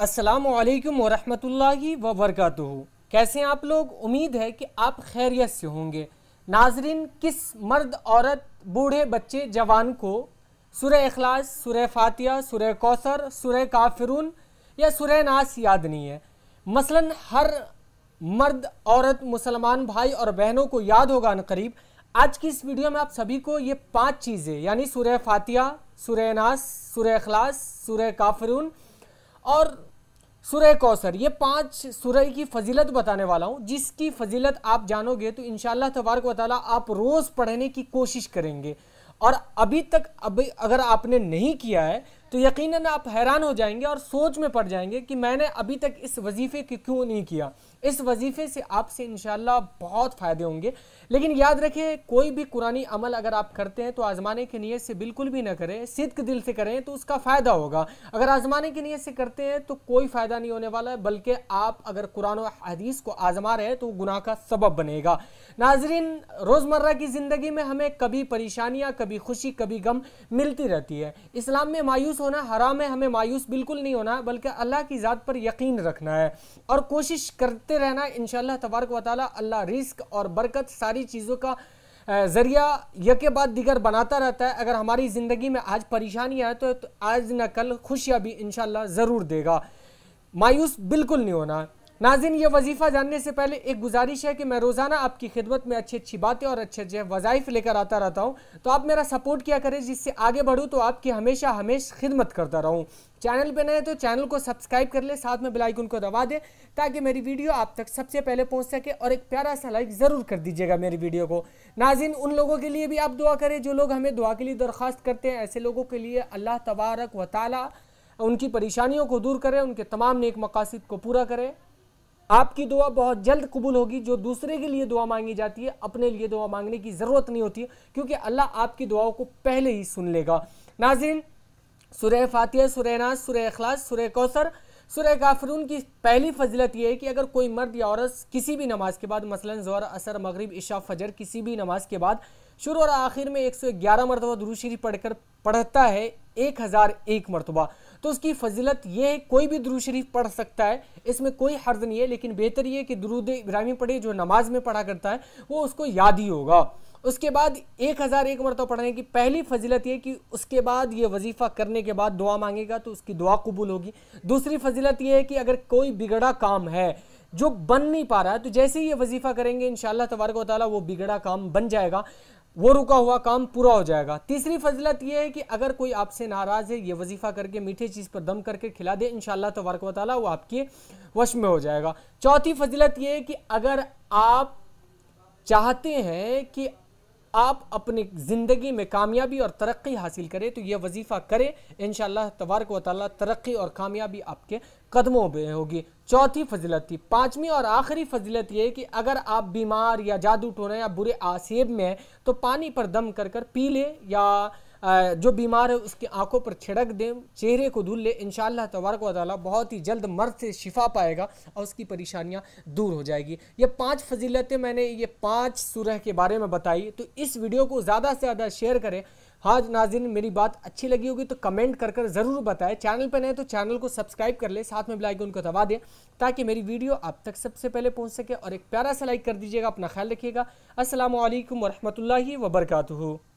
अस्सलाम वालेकुम वरहमतुल्लाहि व कैसे हैं आप लोग उम्मीद है कि आप खैरियत से होंगे नाजरीन किस मर्द औरत बूढ़े बच्चे जवान को सुर अखलास सुरह फातिया सुर कौसर सुर काफिरून या सुर नास याद नहीं है मसलन हर मर्द औरत मुसलमान भाई और बहनों को याद होगा करीब आज की इस वीडियो में आप सभी को ये पांच चीज़ें यानी सुरह फातिया सुर नास सुरह अखलास सुरह काफिरून और सुरह कौसर ये पांच सुरह की फजीलत बताने वाला हूँ जिसकी फजीलत आप जानोगे तो इन तबारक वाली आप रोज़ पढ़ने की कोशिश करेंगे और अभी तक अभी अगर आपने नहीं किया है तो यकीनन आप हैरान हो जाएंगे और सोच में पड़ जाएंगे कि मैंने अभी तक इस वजीफ़े की क्यों नहीं किया इस वजीफ़े से आपसे इन बहुत फ़ायदे होंगे लेकिन याद रखे कोई भी कुरानी अमल अगर आप करते हैं तो आज़माने की नीयत से बिल्कुल भी ना करें सिद्क दिल से करें तो उसका फ़ायदा होगा अगर आज़माने की नीयत से करते हैं तो कोई फ़ायदा नहीं होने वाला है बल्कि आप अगर कुरान हदीस को आज़मा रहे हैं तो गुनाह का सबब बनेगा नाजरीन रोज़मर्रा की ज़िंदगी में हमें कभी परेशानियाँ कभी खुशी कभी गम मिलती रहती है इस्लाम में मायूस होना हराम है हमें मायूस बिल्कुल नहीं होना बल्कि अल्लाह की ज़ात पर यकीन रखना है और कोशिश करते रहना इन तबारक वाली अल्लाह रिस्क और बरकत सारी चीज़ों का ज़रिया यके बाद दिगर बनाता रहता है अगर हमारी ज़िंदगी में आज परेशानी आए तो, तो आज न कल खुशियाँ भी इन ज़रूर देगा मायूस बिल्कुल नहीं होना नाजिन ये वजीफ़ा जानने से पहले एक गुजारिश है कि मैं रोज़ाना आपकी खिदमत में अच्छी अच्छी बातें और अच्छे अच्छे वज़ाइफ लेकर आता रहता हूँ तो आप मेरा सपोर्ट किया करें जिससे आगे बढ़ूँ तो आपकी हमेशा हमेशा खिदमत करता रहूँ चैनल पर नए तो चैनल को सब्सक्राइब कर ले साथ में बेलाइकन को दबा दें ताकि मेरी वीडियो आप तक सबसे पहले पहुँच सके और एक प्यारा सा लाइक ज़रूर कर दीजिएगा मेरी वीडियो को नाजिन उन लोगों के लिए भी आप दुआ करें जो लोग हमें दुआ के लिए दरख्वास्त करते हैं ऐसे लोगों के लिए अल्लाह तबारक व ताली उनकी परेशानियों को दूर करें उनके तमाम नेक मकासद को पूरा करें आपकी दुआ बहुत जल्द कबूल होगी जो दूसरे के लिए दुआ मांगी जाती है अपने लिए दुआ मांगने की ज़रूरत नहीं होती क्योंकि अल्लाह आपकी दुआओं को पहले ही सुन लेगा नाजिन सुरह फातिया सुरह नाज सुरह अखलास सुरह कौसर सुरह काफरून की पहली फजलत यह है कि अगर कोई मर्द या औरत किसी भी नमाज के बाद मसलन ज़ोर असर मगरब इशा फजर किसी भी नमाज के बाद शुरू और आखिर में एक सौ ग्यारह मरतबा दुरुशरी पढ़कर पढ़ता है एक हज़ार एक मरतबा तो उसकी फजीलत यह है कोई भी दुरू शरीफ पढ़ सकता है इसमें कोई हर्ज नहीं है लेकिन बेहतर ये कि दरूद इब्राहिमी पढ़े जो नमाज में पढ़ा करता है वो उसको याद ही होगा उसके बाद एक हज़ार एक मरतब पढ़ने की पहली फजीलत यह कि उसके बाद ये वजीफ़ा करने के बाद दुआ मांगेगा तो उसकी दुआ कबूल होगी दूसरी फजीलत यह है कि अगर कोई बिगड़ा काम है जो बन नहीं पा रहा है तो जैसे ही ये वजीफ़ा करेंगे इन शाह तबारक वाली वो बिगड़ा काम बन जाएगा वो रुका हुआ काम पूरा हो जाएगा तीसरी फजलत यह है कि अगर कोई आपसे नाराज़ है ये वजीफ़ा करके मीठे चीज़ पर दम करके खिला दे इन तबारक वाली वो आपके वश में हो जाएगा चौथी फजलत यह है कि अगर आप चाहते हैं कि आप अपनी ज़िंदगी में कामयाबी और तरक्की हासिल करें तो यह वजीफ़ा करें इन तबारक वाली तरक्की और कामयाबी आपके कदमों में होगी चौथी फजीलत थी पाँचवीं और आखिरी फजीलत ये कि अगर आप बीमार या जादू टोना या बुरे आसेब में हैं तो पानी पर दम कर कर पी लें या जो बीमार है उसकी आंखों पर छिड़क दें चेहरे को धुल ले इन तबारक वाली बहुत ही जल्द मर्द से शिफा पाएगा और उसकी परेशानियाँ दूर हो जाएगी ये पाँच फजीलतें मैंने ये पाँच सुरह के बारे में बताई तो इस वीडियो को ज़्यादा से ज़्यादा शेयर करें हाँ नाजिन मेरी बात अच्छी लगी होगी तो कमेंट कर कर ज़रूर बताएं चैनल पर नए तो चैनल को सब्सक्राइब कर ले साथ में बेल आइकन को दबा दें ताकि मेरी वीडियो आप तक सबसे पहले पहुंच सके और एक प्यारा सा लाइक कर दीजिएगा अपना ख्याल रखिएगा असल वरहमल वर्का